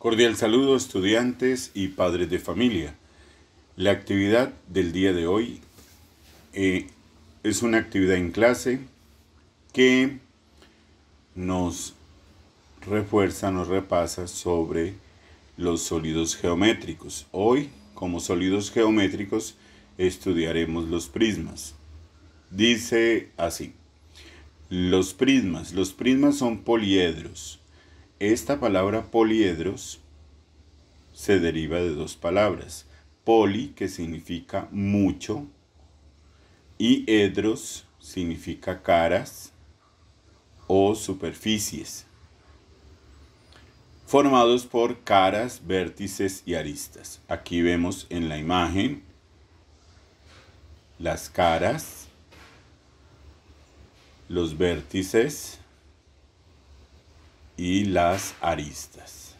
Cordial saludo estudiantes y padres de familia. La actividad del día de hoy eh, es una actividad en clase que nos refuerza, nos repasa sobre los sólidos geométricos. Hoy, como sólidos geométricos, estudiaremos los prismas. Dice así, los prismas, los prismas son poliedros esta palabra poliedros se deriva de dos palabras. Poli, que significa mucho, y edros significa caras o superficies, formados por caras, vértices y aristas. Aquí vemos en la imagen las caras, los vértices, y las aristas.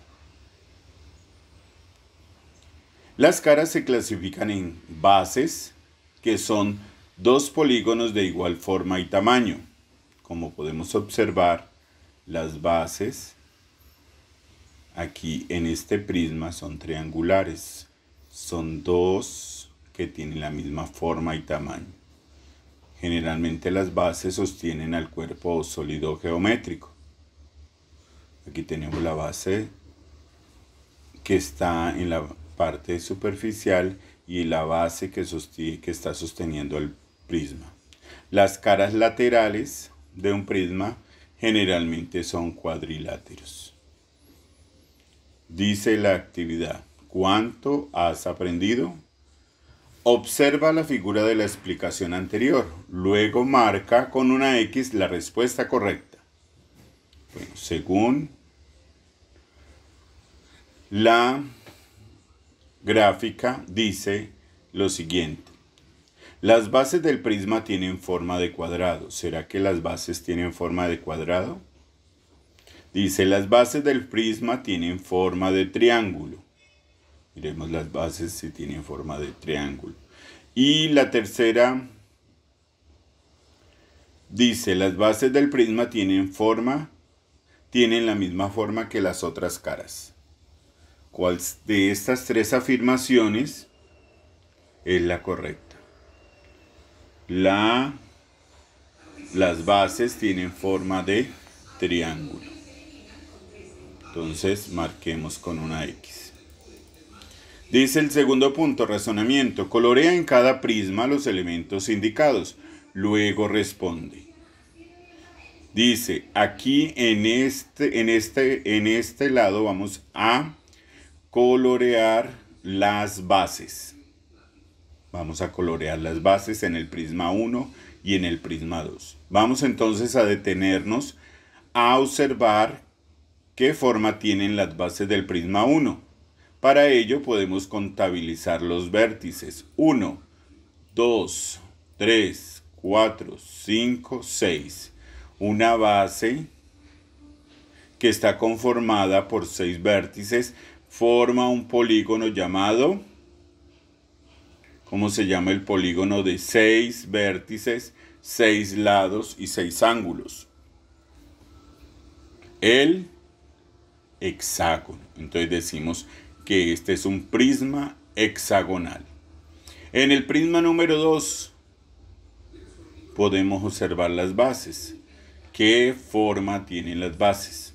Las caras se clasifican en bases, que son dos polígonos de igual forma y tamaño. Como podemos observar, las bases aquí en este prisma son triangulares. Son dos que tienen la misma forma y tamaño. Generalmente las bases sostienen al cuerpo sólido geométrico. Aquí tenemos la base que está en la parte superficial y la base que, sostiene, que está sosteniendo el prisma. Las caras laterales de un prisma generalmente son cuadriláteros. Dice la actividad, ¿cuánto has aprendido? Observa la figura de la explicación anterior, luego marca con una X la respuesta correcta. Bueno, según la gráfica dice lo siguiente. Las bases del prisma tienen forma de cuadrado. ¿Será que las bases tienen forma de cuadrado? Dice, las bases del prisma tienen forma de triángulo. Miremos las bases si tienen forma de triángulo. Y la tercera dice, las bases del prisma tienen forma tienen la misma forma que las otras caras. ¿Cuál de estas tres afirmaciones es la correcta? La, las bases tienen forma de triángulo. Entonces marquemos con una X. Dice el segundo punto, razonamiento. Colorea en cada prisma los elementos indicados. Luego responde. Dice, aquí este, este, en este, lado vamos a colorear las bases. Vamos a colorear las bases en el prisma 1 y en el prisma 2. Vamos entonces a detenernos a observar qué forma tienen las bases del prisma 1. Para ello podemos contabilizar los vértices 1, 2, 3, 4, 5, 6 una base que está conformada por seis vértices, forma un polígono llamado, ¿cómo se llama el polígono de seis vértices, seis lados y seis ángulos? El hexágono. Entonces decimos que este es un prisma hexagonal. En el prisma número 2 podemos observar las bases. ¿Qué forma tienen las bases?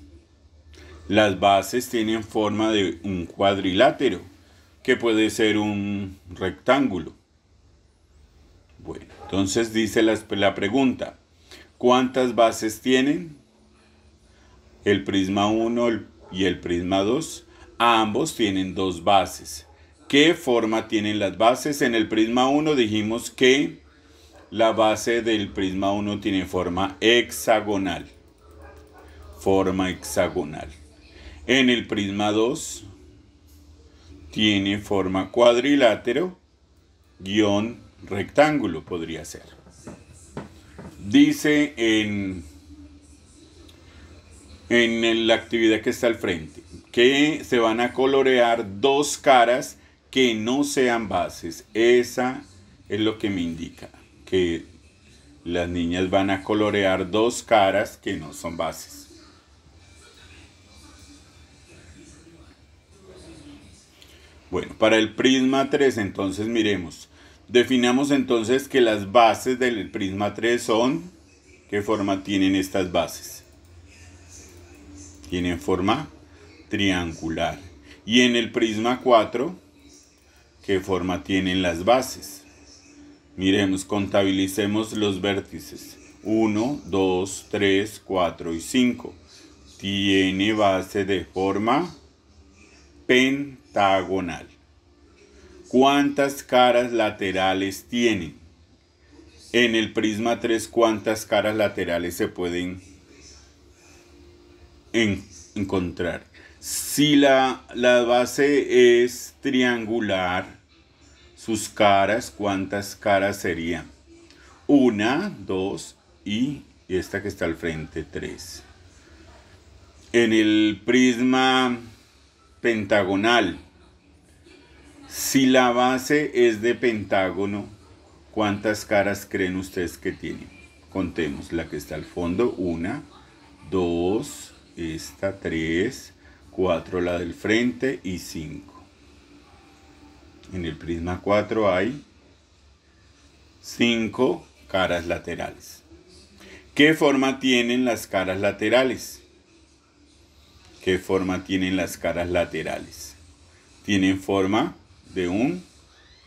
Las bases tienen forma de un cuadrilátero, que puede ser un rectángulo. Bueno, entonces dice la, pregunta, ¿cuántas bases tienen? El prisma 1 y el prisma 2, ambos tienen dos bases. ¿Qué forma tienen las bases? En el prisma 1 dijimos que la base del prisma 1 tiene forma hexagonal. Forma hexagonal. En el prisma 2 tiene forma cuadrilátero guión rectángulo podría ser. Dice en, en la actividad que está al frente que se van a colorear dos caras que no sean bases. Esa es lo que me indica que las niñas van a colorear dos caras que no son bases. Bueno, para el prisma 3 entonces miremos. Definamos entonces que las bases del prisma 3 son, ¿qué forma tienen estas bases? Tienen forma triangular. Y en el prisma 4, ¿qué forma tienen las bases? Miremos, contabilicemos los vértices. 1, 2, 3, 4 y 5. Tiene base de forma pentagonal. ¿Cuántas caras laterales tiene? En el prisma 3, ¿cuántas caras laterales se pueden encontrar? Si la, la base es triangular, sus caras, ¿cuántas caras serían? Una, dos y esta que está al frente, tres. En el prisma pentagonal, si la base es de pentágono, ¿cuántas caras creen ustedes que tiene? Contemos la que está al fondo, una, dos, esta, tres, cuatro la del frente y cinco. En el prisma 4 hay 5 caras laterales. ¿Qué forma tienen las caras laterales? ¿Qué forma tienen las caras laterales? Tienen forma de un...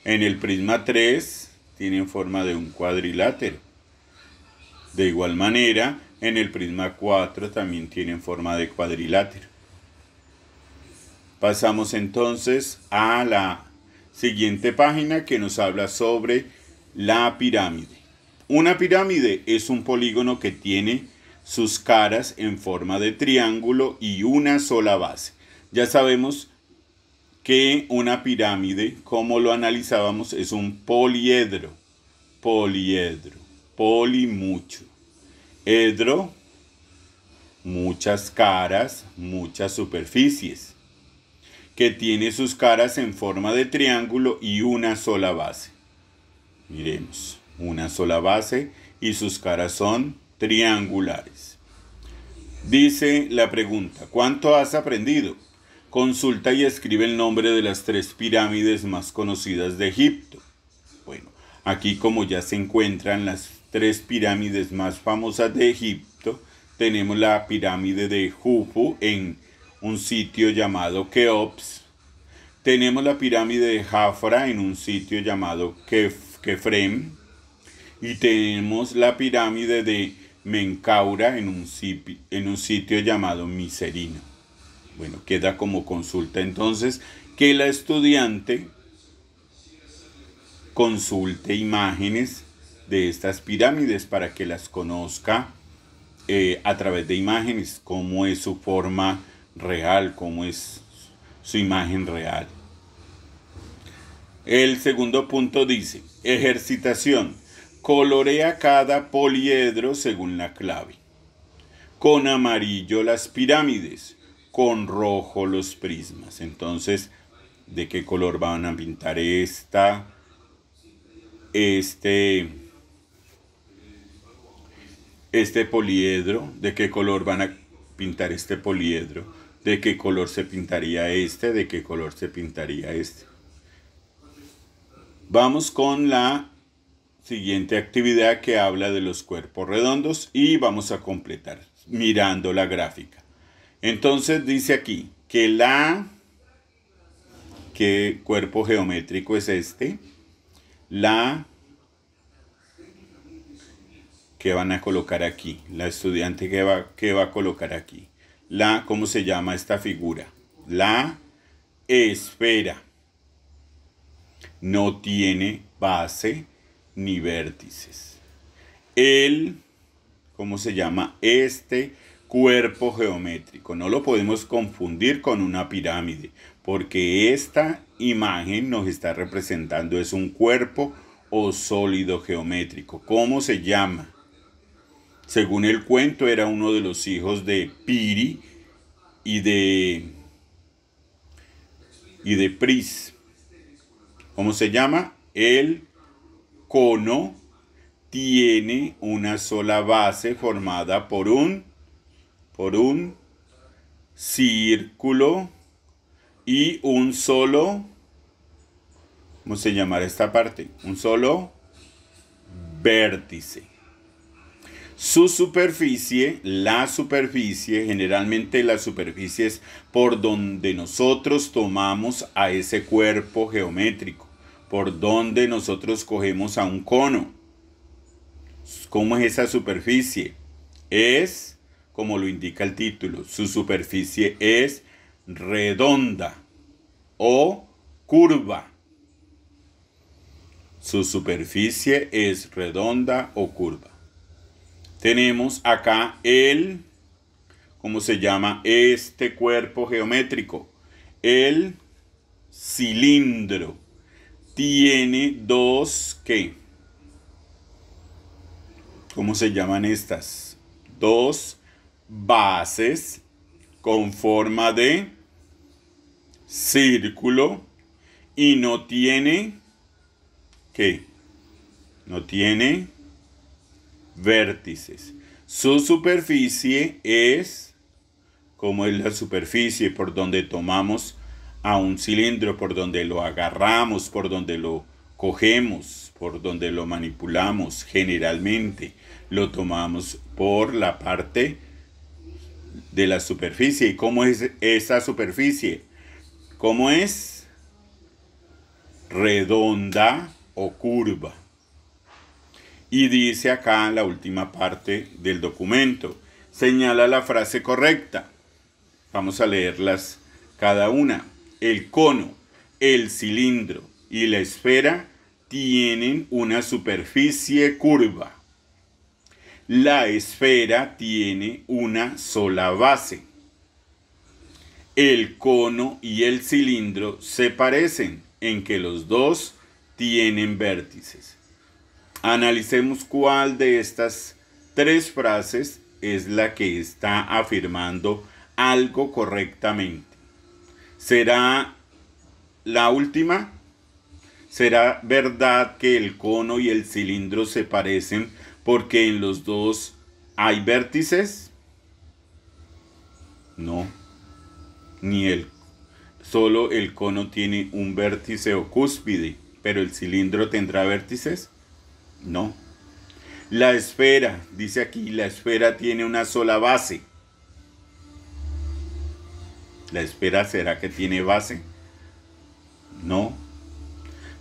En el prisma 3 tienen forma de un cuadrilátero. De igual manera, en el prisma 4 también tienen forma de cuadrilátero. Pasamos entonces a la Siguiente página que nos habla sobre la pirámide. Una pirámide es un polígono que tiene sus caras en forma de triángulo y una sola base. Ya sabemos que una pirámide, como lo analizábamos, es un poliedro. Poliedro. Polimucho. mucho. muchas caras, muchas superficies que tiene sus caras en forma de triángulo y una sola base. Miremos, una sola base y sus caras son triangulares. Dice la pregunta, ¿cuánto has aprendido? Consulta y escribe el nombre de las tres pirámides más conocidas de Egipto. Bueno, aquí como ya se encuentran las tres pirámides más famosas de Egipto, tenemos la pirámide de Jufu en un sitio llamado Keops. Tenemos la pirámide de Jafra en un sitio llamado Kefrem. Y tenemos la pirámide de Menkaura en un, en un sitio llamado Miserino. Bueno, queda como consulta entonces que la estudiante consulte imágenes de estas pirámides para que las conozca eh, a través de imágenes, cómo es su forma real, como es su imagen real. El segundo punto dice, ejercitación, colorea cada poliedro según la clave. Con amarillo las pirámides, con rojo los prismas. Entonces, ¿de qué color van a pintar esta? Este este poliedro, de qué color van a pintar este poliedro, de qué color se pintaría este, de qué color se pintaría este. Vamos con la siguiente actividad que habla de los cuerpos redondos y vamos a completar mirando la gráfica. Entonces dice aquí que la qué cuerpo geométrico es este, la que van a colocar aquí, la estudiante que va, que va a colocar aquí la, ¿cómo se llama esta figura? La esfera no tiene base ni vértices. El, ¿cómo se llama? Este cuerpo geométrico. No lo podemos confundir con una pirámide, porque esta imagen nos está representando es un cuerpo o sólido geométrico. ¿Cómo se llama? Según el cuento, era uno de los hijos de Piri y de, y de Pris. ¿Cómo se llama? El cono tiene una sola base formada por un, por un círculo y un solo, ¿cómo se llamará esta parte? Un solo vértice. Su superficie, la superficie, generalmente la superficie es por donde nosotros tomamos a ese cuerpo geométrico, por donde nosotros cogemos a un cono. ¿Cómo es esa superficie? Es, como lo indica el título, su superficie es redonda o curva. Su superficie es redonda o curva tenemos acá el, ¿cómo se llama? Este cuerpo geométrico. El cilindro tiene dos, ¿qué? ¿Cómo se llaman estas? Dos bases con forma de círculo y no tiene, ¿qué? No tiene vértices. Su superficie es como es la superficie por donde tomamos a un cilindro, por donde lo agarramos, por donde lo cogemos, por donde lo manipulamos. Generalmente lo tomamos por la parte de la superficie. ¿Y cómo es esa superficie? ¿Cómo es? Redonda o curva y dice acá la última parte del documento. Señala la frase correcta. Vamos a leerlas cada una. El cono, el cilindro y la esfera tienen una superficie curva. La esfera tiene una sola base. El cono y el cilindro se parecen en que los dos tienen vértices. Analicemos cuál de estas tres frases es la que está afirmando algo correctamente. ¿Será la última? ¿Será verdad que el cono y el cilindro se parecen porque en los dos hay vértices? No, ni el solo el cono tiene un vértice o cúspide, pero el cilindro tendrá vértices. No. La esfera, dice aquí, la esfera tiene una sola base. ¿La esfera será que tiene base? No.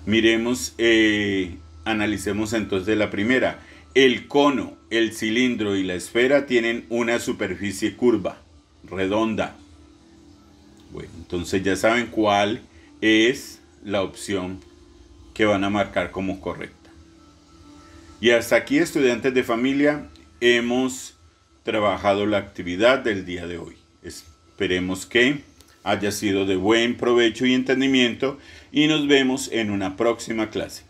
Miremos, eh, analicemos entonces la primera. El cono, el cilindro y la esfera tienen una superficie curva, redonda. Bueno, entonces ya saben cuál es la opción que van a marcar como correcta. Y hasta aquí, estudiantes de familia, hemos trabajado la actividad del día de hoy. Esperemos que haya sido de buen provecho y entendimiento y nos vemos en una próxima clase.